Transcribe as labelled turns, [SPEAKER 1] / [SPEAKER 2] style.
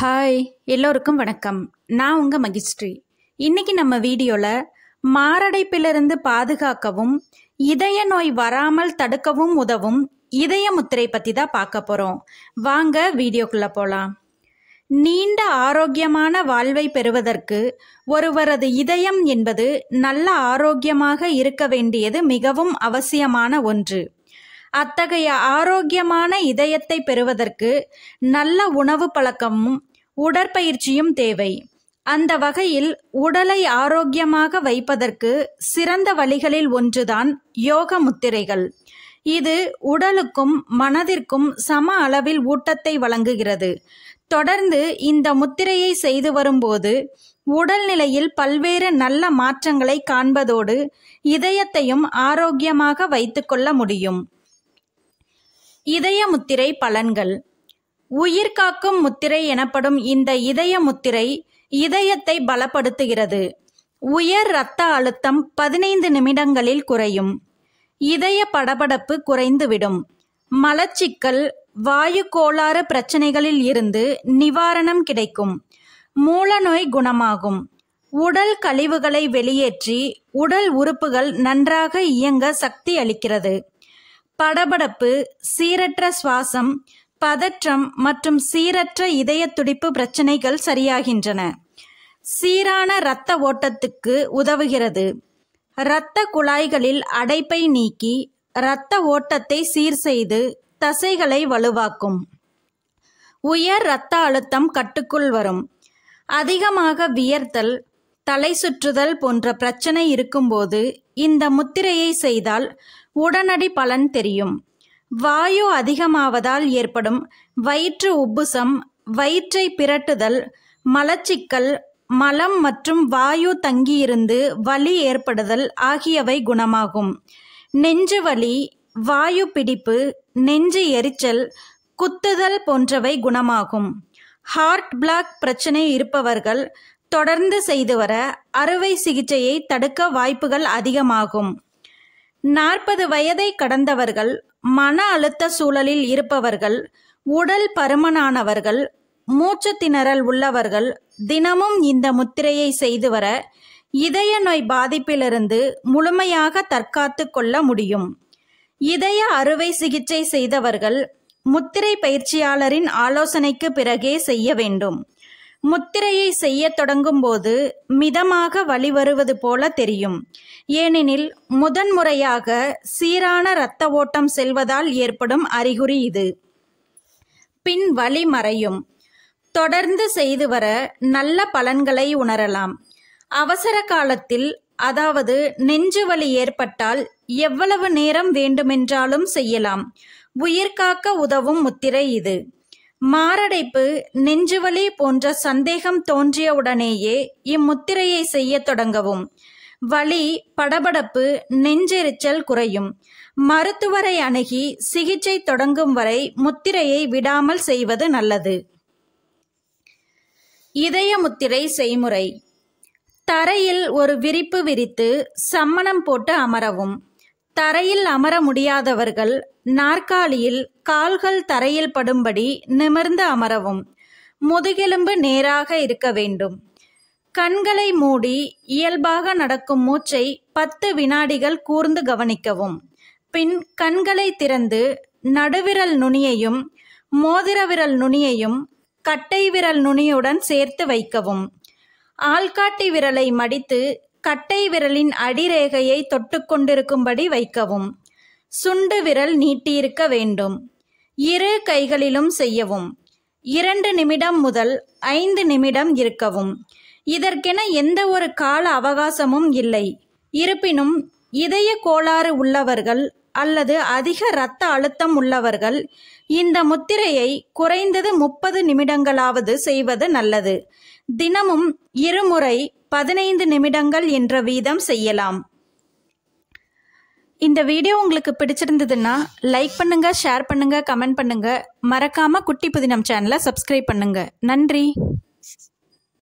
[SPEAKER 1] hi எல்லோருக்கும் வணக்கம் நான் உங்கள் மகிஸ்ட்ரி இன்றைக்கி நம்ம வீடியோவில் மாரடைப்பிலிருந்து பாதுகாக்கவும் இதய நோய் வராமல் தடுக்கவும் உதவும் இதய முத்திரை பற்றி தான் பார்க்க போகிறோம் வாங்க வீடியோக்குள்ளே போகலாம் நீண்ட ஆரோக்கியமான வாழ்வை பெறுவதற்கு ஒருவரது இதயம் என்பது நல்ல ஆரோக்கியமாக இருக்க வேண்டியது மிகவும் அவசியமான ஒன்று அத்தகைய ஆரோக்கியமான இதயத்தை பெறுவதற்கு நல்ல உணவு பழக்கமும் உடற்பயிற்சியும் தேவை அந்த வகையில் உடலை ஆரோக்கியமாக வைப்பதற்கு சிறந்த வழிகளில் ஒன்றுதான் யோக முத்திரைகள் இது உடலுக்கும் மனதிற்கும் சம அளவில் ஊட்டத்தை வழங்குகிறது தொடர்ந்து இந்த முத்திரையை செய்து வரும்போது உடல்நிலையில் பல்வேறு நல்ல மாற்றங்களை காண்பதோடு இதயத்தையும் ஆரோக்கியமாக வைத்துக்கொள்ள முடியும் இதய முத்திரை பலன்கள் உயிர்காக்கும் முத்திரை எனப்படும் இந்த இதய முத்திரை இதயத்தை பலப்படுத்துகிறது உயர் இரத்த அழுத்தம் பதினைந்து நிமிடங்களில் குறையும் இதய படபடப்பு குறைந்துவிடும் மலச்சிக்கல் வாயு கோளாறு பிரச்சனைகளில் இருந்து நிவாரணம் கிடைக்கும் மூலநோய் குணமாகும் உடல் கழிவுகளை வெளியேற்றி உடல் உறுப்புகள் நன்றாக இயங்க சக்தி அளிக்கிறது படபடப்பு சீரற்ற சுவாசம் பதற்றம் மற்றும் சீரற்ற இதய துடிப்பு பிரச்சனைகள் சரியாகின்றன சீரான இரத்த ஓட்டத்துக்கு உதவுகிறது இரத்த குழாய்களில் அடைப்பை நீக்கி இரத்த ஓட்டத்தை சீர் செய்து தசைகளை வலுவாக்கும் உயர் இரத்த அழுத்தம் கட்டுக்குள் வரும் அதிகமாக வியர்த்தல் தலை சுற்றுதல் போன்ற பிரச்சனை இருக்கும்போது இந்த முத்திரையை செய்தால் உடனடி பலன் தெரியும் வாயு அதிகமாவதால் ஏற்படும் வயிற்று உப்புசம் வயிற்றை பிரட்டுதல் மலச்சிக்கல் மலம் மற்றும் வாயு தங்கியிருந்து வலி ஏற்படுதல் ஆகியவை குணமாகும் நெஞ்சு வலி வாயு பிடிப்பு நெஞ்சு எரிச்சல் குத்துதல் போன்றவை குணமாகும் ஹார்ட் பிளாக் பிரச்சனை இருப்பவர்கள் தொடர்ந்து செய்து வர அறுவை சிகிச்சையை தடுக்க வாய்ப்புகள் அதிகமாகும் நாற்பது வயதை கடந்தவர்கள் மன அழுத்த சூழலில் இருப்பவர்கள் உடல் பருமனானவர்கள் மூச்சு திணறல் உள்ளவர்கள் தினமும் இந்த முத்திரையை செய்து வர இதய நோய் பாதிப்பிலிருந்து முழுமையாக தற்காத்து கொள்ள முடியும் இதய அறுவை சிகிச்சை செய்தவர்கள் முத்திரை பயிற்சியாளரின் ஆலோசனைக்கு பிறகே செய்ய வேண்டும் முத்திரையை செய்யத் தொடங்கும்போது மிதமாக வழி வருவது போல தெரியும் ஏனெனில் முதன்முறையாக சீரான இரத்த ஓட்டம் செல்வதால் ஏற்படும் அறிகுறி இது பின் வழி மறையும் தொடர்ந்து செய்து வர நல்ல பலன்களை உணரலாம் அவசர காலத்தில் அதாவது நெஞ்சு வலி ஏற்பட்டால் எவ்வளவு நேரம் வேண்டுமென்றாலும் செய்யலாம் உயிர்காக்க உதவும் முத்திரை இது மாரடைப்பு நெஞ்சுவலி போன்ற சந்தேகம் தோன்றியவுடனேயே இம்முத்திரையை செய்ய தொடங்கவும் வலி படபடப்பு நெஞ்செரிச்சல் குறையும் மருத்துவரை அணுகி சிகிச்சை தொடங்கும் வரை முத்திரையை விடாமல் செய்வது நல்லது இதய முத்திரை செய்முறை தரையில் ஒரு விரிப்பு விரித்து சம்மணம் போட்டு அமரவும் தரையில் அமர முடியாதவர்கள் நாற்காலியில் கால்கள் தரையில் படும்படி நிமிர்ந்து அமரவும் முதுகெலும்பு நேராக இருக்க வேண்டும் கண்களை மூடி இயல்பாக நடக்கும் மூச்சை பத்து வினாடிகள் கூர்ந்து கவனிக்கவும் பின் கண்களை திறந்து நடுவிரல் நுனியையும் மோதிர விரல் நுனியையும் கட்டை விரல் நுனியுடன் சேர்த்து வைக்கவும் ஆள்காட்டி விரலை மடித்து கட்டை விரலின் அடிரேகையை தொட்டுக்கொண்டிருக்கும்படி வைக்கவும் சுண்டு விரல் நீட்டியிருக்க வேண்டும் இரு கைகளிலும் செய்யவும் இரண்டு நிமிடம் முதல் ஐந்து நிமிடம் இருக்கவும் இதற்கென எந்த ஒரு கால அவகாசமும் இல்லை இருப்பினும் இதய கோளாறு உள்ளவர்கள் அல்லது அதிக இரத்த அழுத்தம் உள்ளவர்கள் இந்த முத்திரையை குறைந்தது முப்பது நிமிடங்களாவது செய்வது நல்லது தினமும் இருமுறை பதினைந்து நிமிடங்கள் என்ற வீதம் செய்யலாம் இந்த வீடியோ உங்களுக்கு பிடிச்சிருந்ததுன்னா லைக் பண்ணுங்க ஷேர் பண்ணுங்க கமெண்ட் பண்ணுங்க மறக்காம குட்டி புதினம் சேனலை சப்ஸ்கிரைப் பண்ணுங்க நன்றி